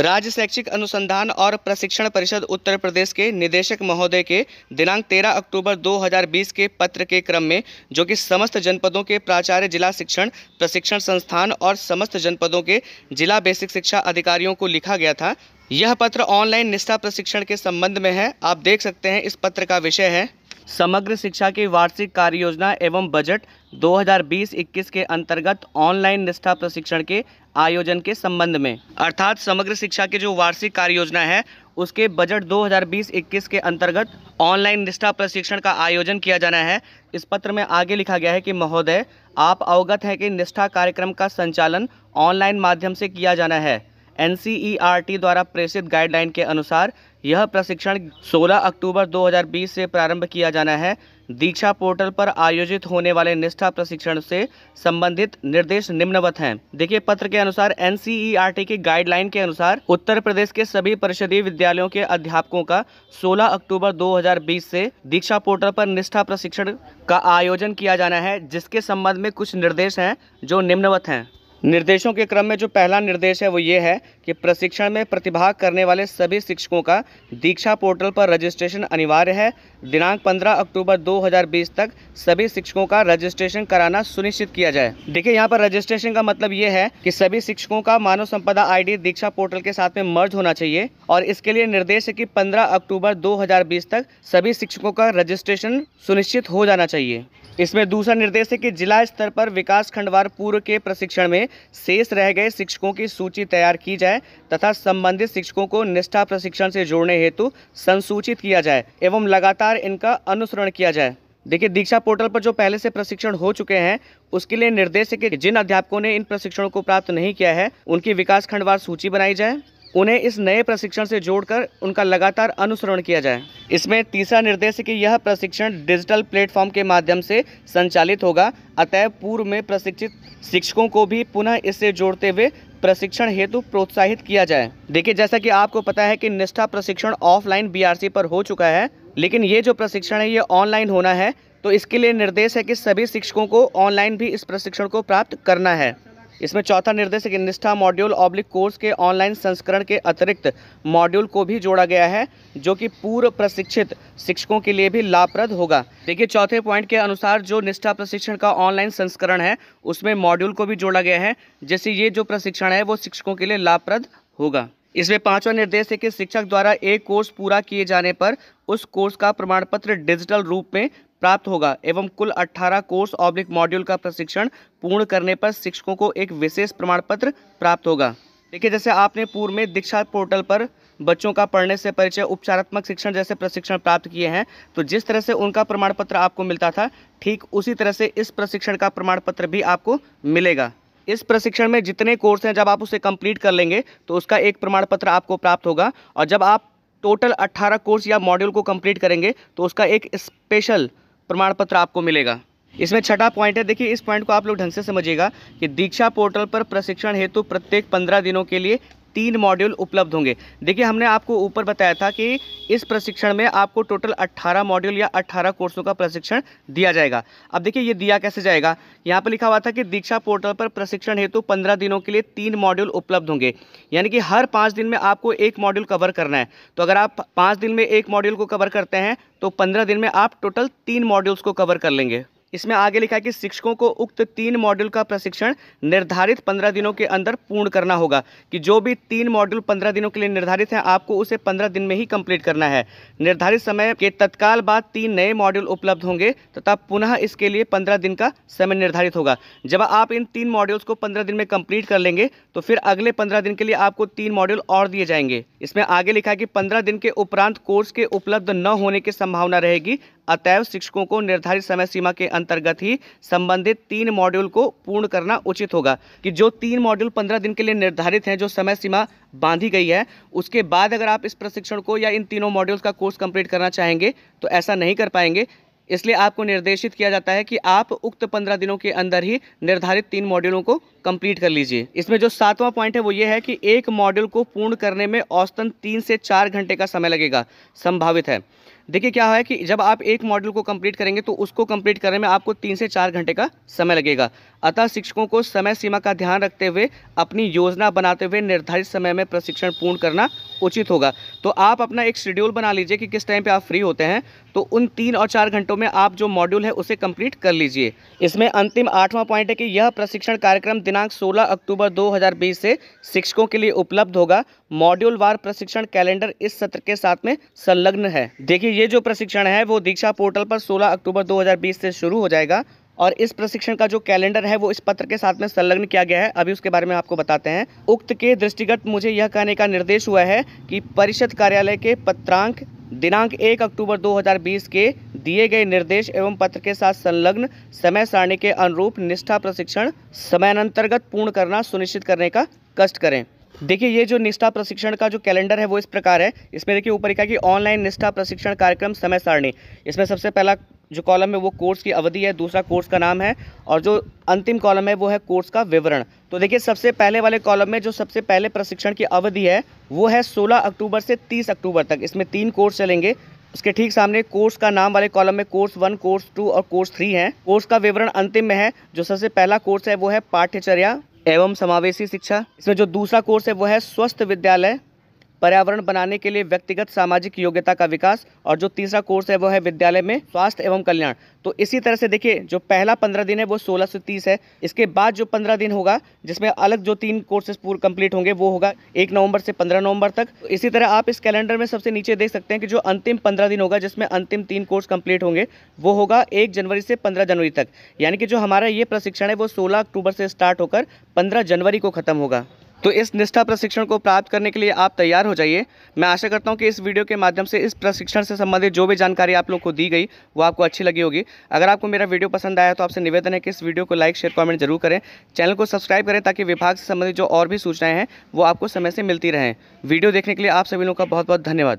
राज्य शैक्षिक अनुसंधान और प्रशिक्षण परिषद उत्तर प्रदेश के निदेशक महोदय के दिनांक 13 अक्टूबर 2020 के पत्र के क्रम में जो कि समस्त जनपदों के प्राचार्य जिला शिक्षण प्रशिक्षण संस्थान और समस्त जनपदों के जिला बेसिक शिक्षा अधिकारियों को लिखा गया था यह पत्र ऑनलाइन निष्ठा प्रशिक्षण के संबंध में है आप देख सकते हैं इस पत्र का विषय है समग्र शिक्षा की वार्षिक कार्य योजना एवं बजट 2020-21 के अंतर्गत ऑनलाइन निष्ठा प्रशिक्षण के आयोजन के संबंध में अर्थात समग्र शिक्षा के जो वार्षिक कार्य योजना है उसके बजट 2020-21 के अंतर्गत ऑनलाइन निष्ठा प्रशिक्षण का आयोजन किया जाना है इस पत्र में आगे लिखा गया है कि महोदय आप अवगत हैं कि निष्ठा कार्यक्रम का संचालन ऑनलाइन माध्यम से किया जाना है एन द्वारा प्रेषित गाइडलाइन के अनुसार यह प्रशिक्षण 16 अक्टूबर 2020 से प्रारंभ किया जाना है दीक्षा पोर्टल पर आयोजित होने वाले निष्ठा प्रशिक्षण से संबंधित निर्देश निम्नवत हैं देखिए पत्र के अनुसार एन के गाइडलाइन के अनुसार उत्तर प्रदेश के सभी परिषदीय विद्यालयों के अध्यापकों का 16 अक्टूबर 2020 से दीक्षा पोर्टल पर निष्ठा प्रशिक्षण का आयोजन किया जाना है जिसके संबंध में कुछ निर्देश है जो निम्नवत है निर्देशों के क्रम में जो पहला निर्देश है वो ये है कि प्रशिक्षण में प्रतिभाग करने वाले सभी शिक्षकों का दीक्षा पोर्टल पर रजिस्ट्रेशन अनिवार्य है दिनांक 15 अक्टूबर 2020 तक सभी शिक्षकों का रजिस्ट्रेशन कराना सुनिश्चित किया जाए देखिए यहाँ पर रजिस्ट्रेशन का मतलब ये है कि सभी शिक्षकों का मानव संपदा आईडी दीक्षा पोर्टल के साथ में मर्ज होना चाहिए और इसके लिए निर्देश है कि पंद्रह अक्टूबर दो तक सभी शिक्षकों का रजिस्ट्रेशन सुनिश्चित हो जाना चाहिए इसमें दूसरा निर्देश है कि जिला स्तर पर विकास खंडवार पूर्व के प्रशिक्षण में शेष रह गए शिक्षकों की सूची तैयार की जाए तथा संबंधित शिक्षकों को निष्ठा प्रशिक्षण से जोड़ने हेतु संसूचित किया जाए एवं लगातार इनका अनुसरण किया जाए देखिए दीक्षा पोर्टल पर जो पहले से प्रशिक्षण हो चुके हैं उसके लिए निर्देश है कि जिन अध्यापकों ने इन प्रशिक्षणों को प्राप्त नहीं किया है उनकी विकास खंडवार सूची बनाई जाए उन्हें इस नए प्रशिक्षण से जोड़कर उनका लगातार अनुसरण किया जाए इसमें तीसरा निर्देश है कि यह प्रशिक्षण डिजिटल प्लेटफॉर्म के माध्यम से संचालित होगा अतः पूर्व में प्रशिक्षित शिक्षकों को भी पुनः इससे जोड़ते हुए प्रशिक्षण हेतु प्रोत्साहित किया जाए देखिए जैसा कि आपको पता है कि निष्ठा प्रशिक्षण ऑफलाइन बी पर हो चुका है लेकिन ये जो प्रशिक्षण है ये ऑनलाइन होना है तो इसके लिए निर्देश है कि सभी शिक्षकों को ऑनलाइन भी इस प्रशिक्षण को प्राप्त करना है इसमें चौथा निर्देशक निष्ठा मॉड्यूल ऑब्लिक कोर्स के ऑनलाइन संस्करण के अतिरिक्त मॉड्यूल को भी जोड़ा गया है जो कि पूर्व प्रशिक्षित शिक्षकों के लिए भी लाभप्रद होगा देखिए चौथे पॉइंट के अनुसार जो निष्ठा प्रशिक्षण का ऑनलाइन संस्करण है उसमें मॉड्यूल को भी जोड़ा गया है जैसे ये जो प्रशिक्षण है वो शिक्षकों के लिए लाभप्रद होगा इसमें पांचवा निर्देश है कि शिक्षक द्वारा एक कोर्स पूरा किए जाने पर उस कोर्स का प्रमाण पत्र डिजिटल रूप में प्राप्त होगा एवं कुल 18 कोर्स ऑब्लिक मॉड्यूल का प्रशिक्षण पूर्ण करने पर शिक्षकों को एक विशेष प्रमाण पत्र प्राप्त होगा देखिए जैसे आपने पूर्व में दीक्षा पोर्टल पर बच्चों का पढ़ने से परिचय उपचारात्मक शिक्षण जैसे प्रशिक्षण प्राप्त किए हैं तो जिस तरह से उनका प्रमाण पत्र आपको मिलता था ठीक उसी तरह से इस प्रशिक्षण का प्रमाण पत्र भी आपको मिलेगा इस प्रशिक्षण में जितने कोर्स हैं जब आप उसे कंप्लीट कर लेंगे तो उसका एक प्रमाण पत्र आपको प्राप्त होगा और जब आप टोटल 18 कोर्स या मॉड्यूल को कंप्लीट करेंगे तो उसका एक स्पेशल प्रमाण पत्र आपको मिलेगा इसमें छठा पॉइंट है देखिए इस पॉइंट को आप लोग ढंग से समझिएगा कि दीक्षा पोर्टल पर प्रशिक्षण हेतु प्रत्येक पंद्रह दिनों के लिए तीन मॉड्यूल उपलब्ध होंगे देखिए हमने आपको ऊपर बताया था कि इस प्रशिक्षण में आपको टोटल 18 मॉड्यूल या 18 कोर्सों का प्रशिक्षण दिया जाएगा अब देखिए ये दिया कैसे जाएगा यहाँ पर लिखा हुआ था कि दीक्षा पोर्टल पर प्रशिक्षण हेतु तो दिनों के लिए तीन मॉड्यूल उपलब्ध होंगे यानी कि हर पाँच दिन में आपको एक मॉड्यूल कवर करना है तो अगर आप पाँच दिन में एक मॉड्यूल को कवर करते हैं तो पंद्रह दिन में आप टोटल तीन मॉड्यूल्स को कवर कर लेंगे इसमें आगे लिखा है कि शिक्षकों को उक्त तीन मॉड्यूल का प्रशिक्षण निर्धारित पंद्रह दिनों के अंदर पूर्ण करना होगा कि जो भी तीन मॉड्यूल पंद्रह दिनों के लिए निर्धारित हैं आपको उसे पंद्रह दिन में ही कंप्लीट करना है निर्धारित समय के तत्काल बाद तीन नए मॉड्यूल उपलब्ध होंगे तथा तो पुनः इसके लिए पंद्रह दिन का समय निर्धारित होगा जब आप इन तीन मॉड्यूल्स को पंद्रह दिन में कंप्लीट कर लेंगे तो फिर अगले पंद्रह दिन के लिए आपको तीन मॉड्यूल और दिए जाएंगे इसमें आगे लिखा है कि पंद्रह दिन के उपरांत कोर्स के उपलब्ध न होने की संभावना रहेगी अतएव शिक्षकों को निर्धारित समय सीमा के अंतर्गत ही संबंधित तीन मॉड्यूल को पूर्ण करना उचित होगा कि जो तीन मॉड्यूल पंद्रह दिन के लिए निर्धारित हैं जो समय सीमा बांधी गई है उसके बाद अगर आप इस प्रशिक्षण को या इन तीनों मॉड्यूल्स का कोर्स कंप्लीट करना चाहेंगे तो ऐसा नहीं कर पाएंगे इसलिए आपको निर्देशित किया जाता है कि आप उक्त पंद्रह दिनों के अंदर ही निर्धारित तीन मॉड्यूलों को कंप्लीट कर लीजिए इसमें जो सातवां पॉइंट है वो ये है कि एक मॉड्यूल को पूर्ण करने में औसतन तीन से चार घंटे का समय लगेगा संभावित है देखिए क्या है कि जब आप एक मॉडल को कंप्लीट करेंगे तो उसको कंप्लीट करने में आपको तीन से चार घंटे का समय लगेगा अतः शिक्षकों को समय सीमा का ध्यान रखते हुए अपनी योजना बनाते हुए निर्धारित समय में प्रशिक्षण पूर्ण करना उचित होगा तो आप अपना एक शेड्यूल बना लीजिए कि किस टाइम पे आप फ्री होते हैं तो उन तीन और चार घंटों में आप जो मॉड्यूल है उसे कंप्लीट कर लीजिए इसमें अंतिम आठवां पॉइंट है कि यह प्रशिक्षण कार्यक्रम दिनांक 16 अक्टूबर 2020 से शिक्षकों के लिए उपलब्ध होगा मॉड्यूल वार प्रशिक्षण कैलेंडर इस सत्र के साथ में संलग्न है देखिए ये जो प्रशिक्षण है वो दीक्षा पोर्टल पर 16 अक्टूबर 2020 से शुरू हो जाएगा और इस प्रशिक्षण का जो कैलेंडर है वो इस पत्र के साथ में संलग्न किया गया है अभी उसके बारे में आपको बताते हैं उक्त के दृष्टिगत मुझे यह कहने का निर्देश हुआ है कि परिषद कार्यालय के पत्रांक दिनांक 1 अक्टूबर 2020 के दिए गए निर्देश एवं पत्र के साथ संलग्न समय सारणी के अनुरूप निष्ठा प्रशिक्षण समयानंतर्गत पूर्ण करना सुनिश्चित करने का कष्ट करें देखिए ये जो निष्ठा प्रशिक्षण का जो कैलेंडर है वो इस प्रकार है इसमें देखिए ऊपर लिखा कि ऑनलाइन निष्ठा प्रशिक्षण कार्यक्रम समय सारणी इसमें सबसे पहला जो कॉलम है वो कोर्स की अवधि है दूसरा कोर्स का नाम है और जो अंतिम कॉलम है वो है कोर्स का विवरण तो देखिए सबसे पहले वाले कॉलम में जो सबसे पहले प्रशिक्षण की अवधि है वो है सोलह अक्टूबर से तीस अक्टूबर तक इसमें तीन कोर्स चलेंगे उसके ठीक सामने कोर्स का नाम वाले कॉलम में कोर्स वन कोर्स टू और कोर्स थ्री हैं कोर्स का विवरण अंतिम में है जो सबसे पहला कोर्स है वो है पाठ्यचर्या एवं समावेशी शिक्षा इसमें जो दूसरा कोर्स है वह है स्वस्थ विद्यालय पर्यावरण बनाने के लिए व्यक्तिगत सामाजिक योग्यता का विकास और जो तीसरा कोर्स है वो है विद्यालय में स्वास्थ्य एवं कल्याण तो इसी तरह से देखिए जो पहला पंद्रह दिन है वो सोलह से तीस है इसके बाद जो पंद्रह दिन होगा जिसमें अलग जो तीन कोर्सेज पूरे कंप्लीट होंगे वो होगा एक नवंबर से पंद्रह नवंबर तक इसी तरह आप इस कैलेंडर में सबसे नीचे देख सकते हैं कि जो अंतिम पंद्रह दिन होगा जिसमें अंतिम तीन कोर्स कंप्लीट होंगे वो होगा एक जनवरी से पंद्रह जनवरी तक यानी कि जो हमारा ये प्रशिक्षण है वो सोलह अक्टूबर से स्टार्ट होकर पंद्रह जनवरी को खत्म होगा तो इस निष्ठा प्रशिक्षण को प्राप्त करने के लिए आप तैयार हो जाइए मैं आशा करता हूँ कि इस वीडियो के माध्यम से इस प्रशिक्षण से संबंधित जो भी जानकारी आप लोग को दी गई वो आपको अच्छी लगी होगी अगर आपको मेरा वीडियो पसंद आया तो आपसे निवेदन है कि इस वीडियो को लाइक शेयर कॉमेंट जरूर करें चैनल को सब्सक्राइब करें ताकि विभाग से संबंधित जो और भी सूचनाएँ हैं वो आपको समय से मिलती रहें वीडियो देखने के लिए आप सभी लोगों का बहुत बहुत धन्यवाद